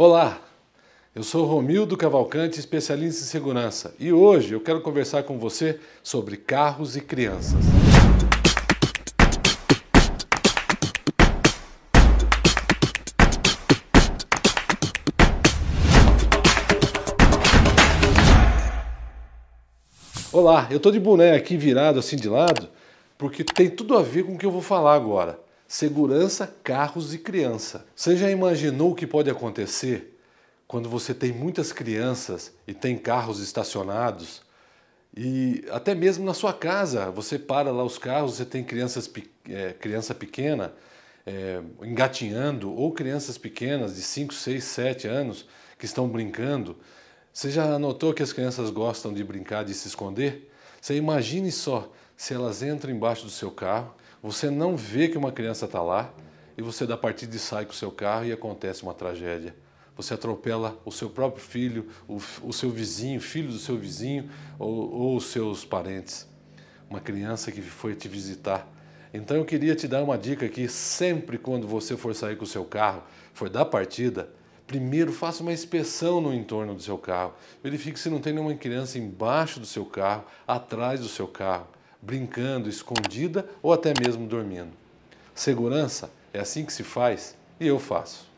Olá, eu sou Romildo Cavalcante, especialista em segurança, e hoje eu quero conversar com você sobre carros e crianças. Olá, eu estou de boné aqui virado assim de lado, porque tem tudo a ver com o que eu vou falar agora segurança, carros e criança. Você já imaginou o que pode acontecer quando você tem muitas crianças e tem carros estacionados? E até mesmo na sua casa, você para lá os carros, você tem crianças, é, criança pequena é, engatinhando ou crianças pequenas de 5, 6, 7 anos que estão brincando. Você já notou que as crianças gostam de brincar, de se esconder? Você imagine só se elas entram embaixo do seu carro, você não vê que uma criança está lá e você dá partida e sai com o seu carro e acontece uma tragédia. Você atropela o seu próprio filho, o, o seu vizinho, filho do seu vizinho ou, ou os seus parentes. Uma criança que foi te visitar. Então eu queria te dar uma dica aqui: sempre quando você for sair com o seu carro, for dar partida, primeiro faça uma inspeção no entorno do seu carro. Verifique se não tem nenhuma criança embaixo do seu carro, atrás do seu carro brincando, escondida ou até mesmo dormindo. Segurança é assim que se faz e eu faço.